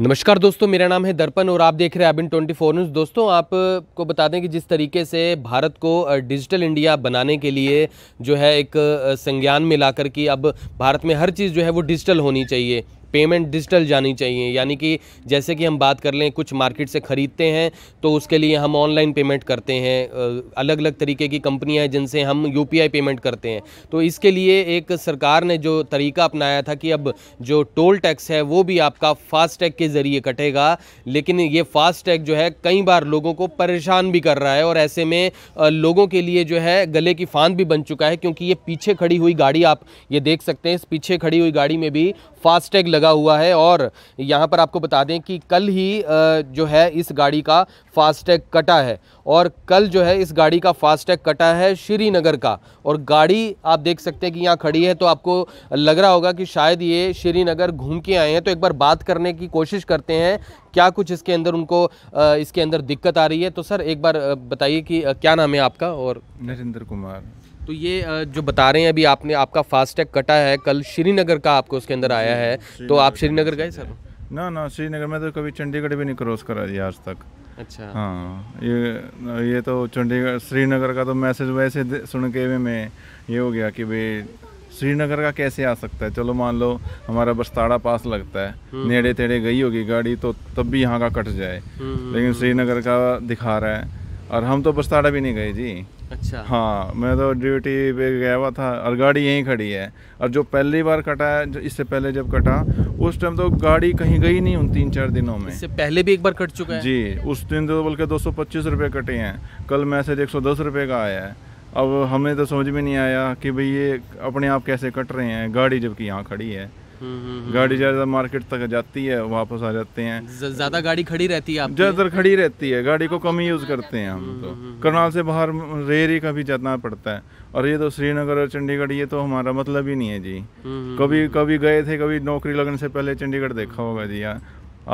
नमस्कार दोस्तों मेरा नाम है दर्पण और आप देख रहे हैं अबिन ट्वेंटी फोर न्यूज़ दोस्तों आपको बता दें कि जिस तरीके से भारत को डिजिटल इंडिया बनाने के लिए जो है एक संज्ञान में ला कर कि अब भारत में हर चीज़ जो है वो डिजिटल होनी चाहिए पेमेंट डिजिटल जानी चाहिए यानी कि जैसे कि हम बात कर लें कुछ मार्केट से ख़रीदते हैं तो उसके लिए हम ऑनलाइन पेमेंट करते हैं अलग अलग तरीके की कंपनियाँ हैं जिनसे हम यू पेमेंट करते हैं तो इसके लिए एक सरकार ने जो तरीका अपनाया था कि अब जो टोल टैक्स है वो भी आपका फास्टैग के ज़रिए कटेगा लेकिन ये फास्टैग जो है कई बार लोगों को परेशान भी कर रहा है और ऐसे में लोगों के लिए जो है गले की फांद भी बन चुका है क्योंकि ये पीछे खड़ी हुई गाड़ी आप ये देख सकते हैं इस पीछे खड़ी हुई गाड़ी में भी फास्टैग लगा लगा हुआ है और यहाँ पर आपको बता दें कि कल ही जो है इस गाड़ी का फास्टैग कटा है और कल जो है इस गाड़ी का फास्टैग कटा है श्रीनगर का और गाड़ी आप देख सकते हैं कि यहाँ खड़ी है तो आपको लग रहा होगा कि शायद ये श्रीनगर घूम के आए हैं तो एक बार बात करने की कोशिश करते हैं क्या कुछ इसके अंदर उनको इसके अंदर दिक्कत आ रही है तो सर एक बार बताइए कि क्या नाम है आपका और नरेंद्र कुमार तो ये जो बता रहे हैं अभी आपने आपका फास्टैग कटा है कल श्रीनगर का आपको उसके अंदर आया है तो आप श्रीनगर गए सर ना ना श्रीनगर में तो कभी चंडीगढ़ भी नहीं क्रॉस करा दिया आज तक अच्छा हाँ ये ये तो चंडीगढ़ श्रीनगर का तो मैसेज वैसे सुन के भी मैं ये हो गया कि भाई श्रीनगर का कैसे आ सकता है चलो मान लो हमारा बस्ताड़ा पास लगता है हम्म। नेड़े तेड़े गई होगी गाड़ी तो तब भी यहाँ का कट जाए हम्म, लेकिन हम्म, श्रीनगर का दिखा रहा है और हम तो बस्ताड़ा भी नहीं गए जी अच्छा हाँ मैं तो ड्यूटी पे गया हुआ था और गाड़ी यहीं खड़ी है और जो पहली बार कटा है इससे पहले जब कटा उस टाइम तो गाड़ी कहीं गई नहीं उन तीन चार दिनों में इससे पहले भी एक बार कट चुका है जी उस दिन तो बल्कि दो सौ पच्चीस रुपये कटे हैं कल मैसेज एक सौ दस रुपये का आया है अब हमें तो समझ में नहीं आया कि भाई ये अपने आप कैसे कट रहे हैं गाड़ी जबकि यहाँ खड़ी है गाड़ी ज़्यादा मार्केट तक जाती है वापस आ जाते हैं ज़्यादा गाड़ी खड़ी रहती है ज़्यादातर खड़ी रहती है गाड़ी को कम ही यूज़ करते हैं हम तो हम्म, हम्म, हम्म। करनाल से बाहर रेरी का भी जाना पड़ता है और ये तो श्रीनगर और चंडीगढ़ ये तो हमारा मतलब ही नहीं है जी कभी कभी गए थे कभी नौकरी लगने से पहले चंडीगढ़ देखा होगा जी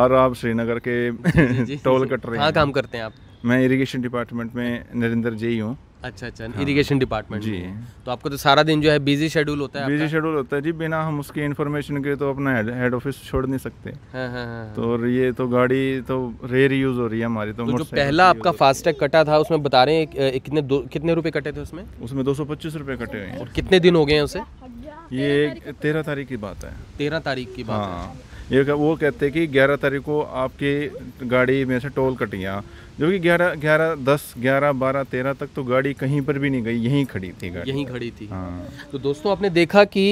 और आप श्रीनगर के टोल कट रहे हैं काम करते हैं आप मैं इरिगेशन डिपार्टमेंट में नरेंद्र जी हूँ अच्छा अच्छा हाँ। इरिगेशन डिपार्टमेंट जी तो आपको तो सारा दिन जो है बिजी शेड्यूल होता है बिजी शेड्यूल होता है जी बिना हम उसकी इन्फॉर्मेशन के तो अपना हेड ऑफिस छोड़ नहीं सकते हाँ हाँ हाँ।, हाँ। तो ये तो गाड़ी तो रेयर यूज हो रही है हमारी तो, तो जो पहला आपका फास्टैग कटा था उसमें बता रहे हैं कितने कितने रुपए कटे थे उसमें उसमें दो सौ पच्चीस रुपए कटे हुए हैं और कितने दिन हो गए हैं उसे ये तेरह तारीख की बात है तेरह तारीख की बात हाँ ये वो कहते हैं कि ग्यारह तारीख को आपके गाड़ी में से टोल कटिया जो कि ग्यारह ग्यारह दस ग्यारह बारह तेरह तक तो गाड़ी कहीं पर भी नहीं गई यहीं खड़ी थी गाड़ी यहीं खड़ी थी हाँ तो दोस्तों आपने देखा कि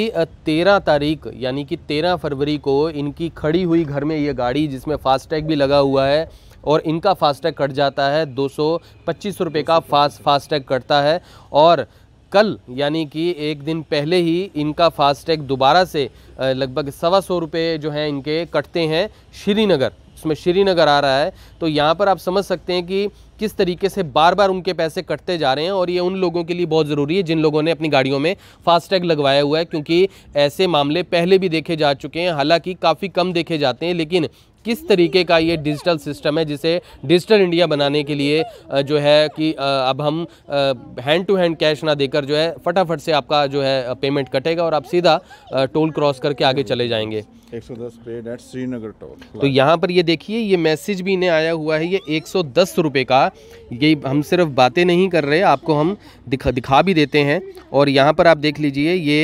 तेरह तारीख यानी कि तेरह फरवरी को इनकी खड़ी हुई घर में ये गाड़ी जिसमें फास्टैग भी लगा हुआ है और इनका फास्टैग कट जाता है दो सौ का फास्ट फास्टैग कटता है और कल यानी कि एक दिन पहले ही इनका फास्टैग दोबारा से लगभग सवा सौ रुपये जो हैं इनके कटते हैं श्रीनगर इसमें श्रीनगर आ रहा है तो यहाँ पर आप समझ सकते हैं कि किस तरीके से बार बार उनके पैसे कटते जा रहे हैं और ये उन लोगों के लिए बहुत ज़रूरी है जिन लोगों ने अपनी गाड़ियों में फास्टैग लगवाया हुआ है क्योंकि ऐसे मामले पहले भी देखे जा चुके हैं हालांकि काफ़ी कम देखे जाते हैं लेकिन किस तरीके का ये डिजिटल सिस्टम है जिसे डिजिटल इंडिया बनाने के लिए जो है कि अब हम हैंड टू हैंड कैश ना देकर जो है फटाफट से आपका जो है पेमेंट कटेगा और आप सीधा टोल क्रॉस करके आगे चले जाएंगे 110 पे एट श्रीनगर टोल तो यहाँ पर ये देखिए ये मैसेज भी इन्हें आया हुआ है ये एक सौ का ये हम सिर्फ बातें नहीं कर रहे आपको हम दिखा दिखा भी देते हैं और यहाँ पर आप देख लीजिए ये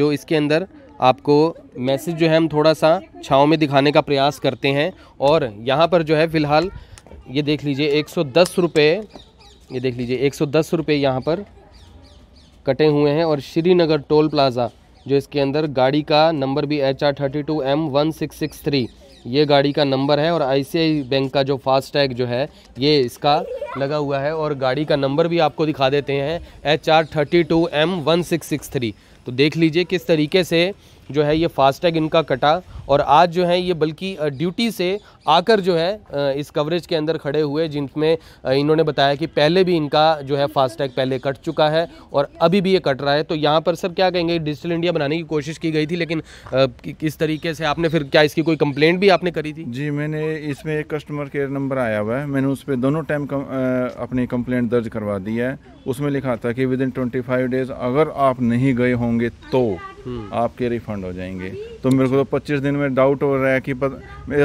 जो इसके अंदर आपको मैसेज जो है हम थोड़ा सा छाँव में दिखाने का प्रयास करते हैं और यहाँ पर जो है फ़िलहाल ये देख लीजिए एक सौ ये देख लीजिए एक सौ दस रुपये यहाँ पर कटे हुए हैं और श्रीनगर टोल प्लाज़ा जो इसके अंदर गाड़ी का नंबर भी H R thirty two M one six six three ये गाड़ी का नंबर है और आई बैंक का जो फास्टैग जो है ये इसका लगा हुआ है और गाड़ी का नंबर भी आपको दिखा देते हैं H R thirty two M one six six three तो देख लीजिए किस तरीके से जो है ये फास्टैग इनका कटा और आज जो है ये बल्कि ड्यूटी से आकर जो है इस कवरेज के अंदर खड़े हुए जिनमें इन्होंने बताया कि पहले भी इनका जो है फास्टैग पहले कट चुका है और अभी भी ये कट रहा है तो यहाँ पर सर क्या कहेंगे डिजिटल इंडिया बनाने की कोशिश की गई थी लेकिन किस तरीके से आपने फिर क्या इसकी कोई कंप्लेंट भी आपने करी थी जी मैंने इसमें एक कस्टमर केयर नंबर आया हुआ है मैंने उस पर दोनों टाइम अपनी कंप्लेंट दर्ज करवा दी है उसमें लिखा था कि विद इन ट्वेंटी डेज अगर आप नहीं गए होंगे तो हम्म। आपके रिफंड हो जाएंगे तो मेरे को तो पच्चीस दिन में डाउट हो रहा है कि पत,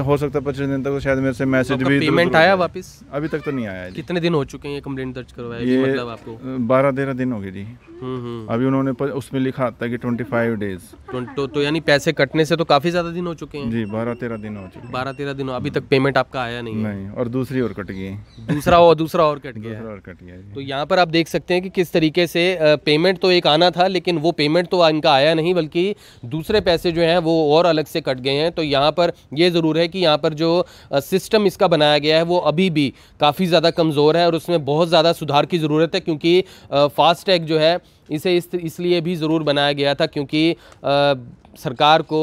हो सकता है पच्चीस दिन तक तो शायद मेरे से मैसेज तो भी पेमेंट आया वापस अभी तक तो नहीं आया कितने दिन हो चुके हैं ये कंप्लेंट दर्ज करवाया मतलब आपको बारह तेरह दिन हो गए जी हम्म, हम्म। अभी उन्होंने उसमें लिखा था कि ट्वेंटी फाइव डेज तो, तो यानी पैसे कटने से तो काफी ज्यादा दिन हो चुके हैं जी बारह तेरह दिन हो चुके बारह तेरह दिन अभी तक पेमेंट आपका आया नहीं नहीं और दूसरी और कट गई दूसरा और दूसरा और कट गया और कट गया तो यहाँ पर आप देख सकते हैं कि किस तरीके से पेमेंट तो एक आना था लेकिन वो पेमेंट तो इनका आया नहीं नहीं बल्कि दूसरे पैसे जो हैं वो और अलग से कट गए हैं तो यहाँ पर ये ज़रूर है कि यहाँ पर जो सिस्टम इसका बनाया गया है वो अभी भी काफ़ी ज़्यादा कमज़ोर है और उसमें बहुत ज़्यादा सुधार की ज़रूरत है क्योंकि फ़ास्टैग जो है इसे इस इसलिए भी ज़रूर बनाया गया था क्योंकि सरकार को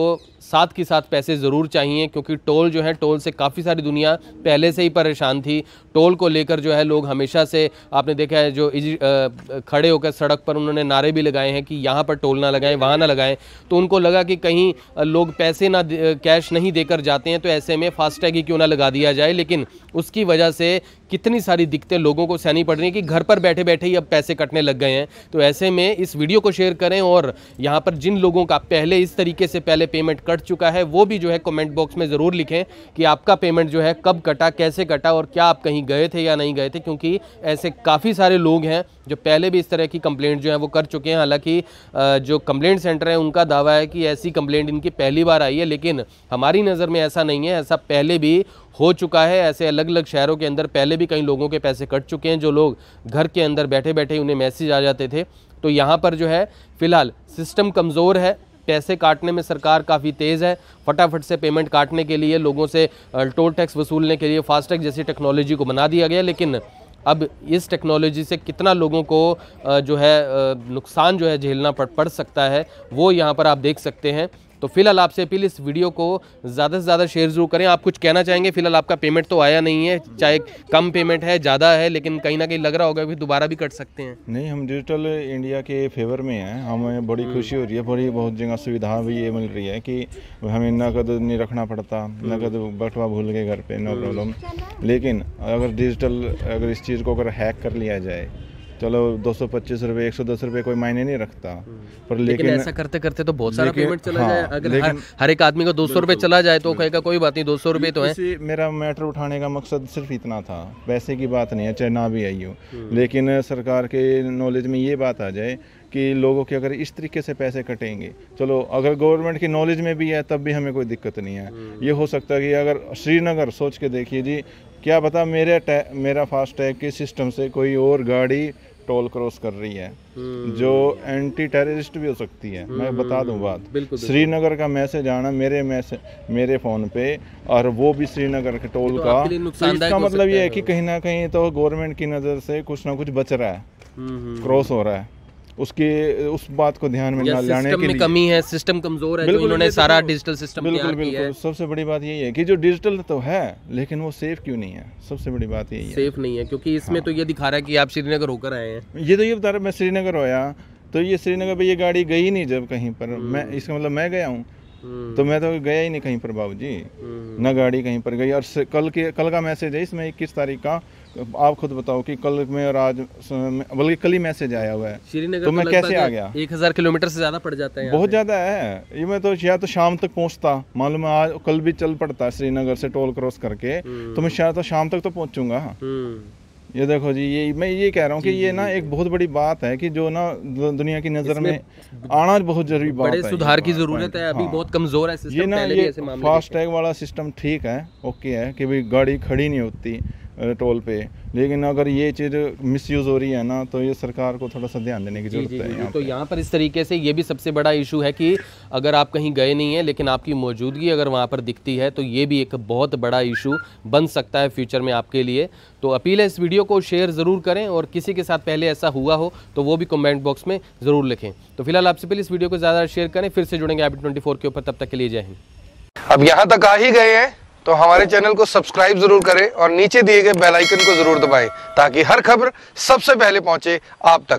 साथ के साथ पैसे ज़रूर चाहिए क्योंकि टोल जो है टोल से काफ़ी सारी दुनिया पहले से ही परेशान थी टोल को लेकर जो है लोग हमेशा से आपने देखा है जो खड़े होकर सड़क पर उन्होंने नारे भी लगाए हैं कि यहाँ पर टोल ना लगाएं वहाँ ना लगाएं तो उनको लगा कि कहीं लोग पैसे ना कैश नहीं देकर जाते हैं तो ऐसे में फास्टैग ही क्यों ना लगा दिया जाए लेकिन उसकी वजह से कितनी सारी दिक्कतें लोगों को सहनी पड़ रही हैं कि घर पर बैठे बैठे ही अब पैसे कटने लग गए हैं तो ऐसे में इस वीडियो को शेयर करें और यहाँ पर जिन लोगों का पहले इस तरीके से पहले पेमेंट कर कट चुका है वो भी जो है कमेंट बॉक्स में ज़रूर लिखें कि आपका पेमेंट जो है कब कटा कैसे कटा और क्या आप कहीं गए थे या नहीं गए थे क्योंकि ऐसे काफ़ी सारे लोग हैं जो पहले भी इस तरह की कंप्लेंट जो है वो कर चुके हैं हालांकि जो कंप्लेंट सेंटर है उनका दावा है कि ऐसी कंप्लेंट इनकी पहली बार आई है लेकिन हमारी नज़र में ऐसा नहीं है ऐसा पहले भी हो चुका है ऐसे अलग अलग शहरों के अंदर पहले भी कई लोगों के पैसे कट चुके हैं जो लोग घर के अंदर बैठे बैठे उन्हें मैसेज आ जाते थे तो यहाँ पर जो है फ़िलहाल सिस्टम कमज़ोर है पैसे काटने में सरकार काफ़ी तेज़ है फटाफट से पेमेंट काटने के लिए लोगों से टोल टैक्स वसूलने के लिए फास्टैग जैसी टेक्नोलॉजी को बना दिया गया लेकिन अब इस टेक्नोलॉजी से कितना लोगों को जो है नुकसान जो है झेलना पड़ पड़ सकता है वो यहाँ पर आप देख सकते हैं तो फिलहाल आपसे अपील इस वीडियो को ज़्यादा से ज़्यादा शेयर ज़रूर करें आप कुछ कहना चाहेंगे फिलहाल आपका पेमेंट तो आया नहीं है चाहे कम पेमेंट है ज़्यादा है लेकिन कहीं ना कहीं लग रहा होगा कि दोबारा भी कट सकते हैं नहीं हम डिजिटल इंडिया के फेवर में हैं हमें बड़ी हम्म। खुशी हो रही है बड़ी बहुत जगह सुविधा भी ये मिल रही है कि हमें नकद नहीं रखना पड़ता हम्म। नकद बटवा भूल गए घर पर नो प्रॉब्लम लेकिन अगर डिजिटल अगर इस चीज़ को अगर हैक कर लिया जाए चलो दो सौ पच्चीस रुपए एक सौ दस रुपये कोई मायने नहीं रखता हम्म। पर लेकिन, लेकिन ऐसा करते करते तो बहुत सारा पेमेंट चला हाँ, जाए अगर हर, हर एक आदमी को दो सौ चला जाए तो कहेगा कोई बात नहीं दो सौ तो है मेरा मैटर उठाने का मकसद सिर्फ इतना था पैसे की बात नहीं है चाहे ना भी आई हो हम्म। लेकिन सरकार के नॉलेज में ये बात आ जाए कि लोगों के अगर इस तरीके से पैसे कटेंगे चलो अगर गवर्नमेंट की नॉलेज में भी है तब भी हमें कोई दिक्कत नहीं है हम्म। ये हो सकता है कि अगर श्रीनगर सोच के देखिए जी क्या पता मेरे मेरा फास्टैग के सिस्टम से कोई और गाड़ी टोल क्रॉस कर रही है हम्म। जो एंटी टेररिस्ट भी हो सकती है मैं हम्म। बता दूं बात श्रीनगर का मैसेज आना मेरे मैसेज मेरे फोन पे और वो भी श्रीनगर के टोल तो का तो इसका मतलब ये है कि कहीं ना कहीं तो गवर्नमेंट की नज़र से कुछ ना कुछ बच रहा है क्रॉस हम्म, हो रहा है उसके उस बात को ध्यान में लाने के लिए कमी है सिस्टम कमजोर है बिल्कुल उन्होंने तो सारा डिजिटल सिस्टम बिल्कुल बिल्कुल सबसे बड़ी बात यही है कि जो डिजिटल तो है लेकिन वो सेफ क्यों नहीं है सबसे बड़ी बात यही है सेफ नहीं है क्योंकि इसमें तो हाँ। ये दिखा रहा है कि आप श्रीनगर होकर आए हैं ये तो ये बता रहा मैं श्रीनगर होया तो ये श्रीनगर पे ये गाड़ी गई नहीं जब कहीं पर हम्म। मैं इसका मतलब मैं गया हूँ हम्म। तो मैं तो गया ही नहीं कहीं पर बाबू जी हम्म। न गाड़ी कहीं पर गई और कल के कल का मैसेज है इसमें इक्कीस तारीख का आप खुद बताओ कि कल में और आज बल्कि कल ही मैसेज आया हुआ है श्रीनगर तो मैं तो कैसे आ गया एक हज़ार किलोमीटर से ज़्यादा पड़ जाता है बहुत ज़्यादा है ये मैं तो शायद तो शाम तक पहुंचता मालूम है आज कल भी चल पड़ता है श्रीनगर से टोल क्रॉस करके तो मैं हम्म। शायद तो शाम तक तो पहुंचूंगा हम्म। ये देखो जी ये मैं ये कह रहा हूँ कि ये ना एक बहुत बड़ी बात है कि जो ना दुनिया की नज़र में आना बहुत जरूरी बात बड़े है सुधार की ज़रूरत है अभी हाँ। बहुत कमज़ोर है सिस्टम ये ना ये फास्ट टैग वाला सिस्टम ठीक है ओके है कि भाई गाड़ी खड़ी नहीं होती टोल पे लेकिन अगर ये चीज़ मिसयूज़ हो रही है ना तो ये सरकार को थोड़ा सा ध्यान देने की जरूरत है यहां तो यहाँ पर इस तरीके से ये भी सबसे बड़ा इशू है कि अगर आप कहीं गए नहीं है लेकिन आपकी मौजूदगी अगर वहाँ पर दिखती है तो ये भी एक बहुत बड़ा इशू बन सकता है फ्यूचर में आपके लिए तो अपील है इस वीडियो को शेयर ज़रूर करें और किसी के साथ पहले ऐसा हुआ हो तो वो भी कमेंट बॉक्स में ज़रूर लिखें तो फिलहाल आपसे पहले इस वीडियो को ज़्यादा शेयर करें फिर से जुड़ेंगे आप ट्वेंटी के ऊपर तब तक के लिए जय हिंद अब यहाँ तक आ ही गए हैं तो हमारे चैनल को सब्सक्राइब जरूर करें और नीचे दिए गए बेल आइकन को जरूर दबाएं ताकि हर खबर सबसे पहले पहुंचे आप तक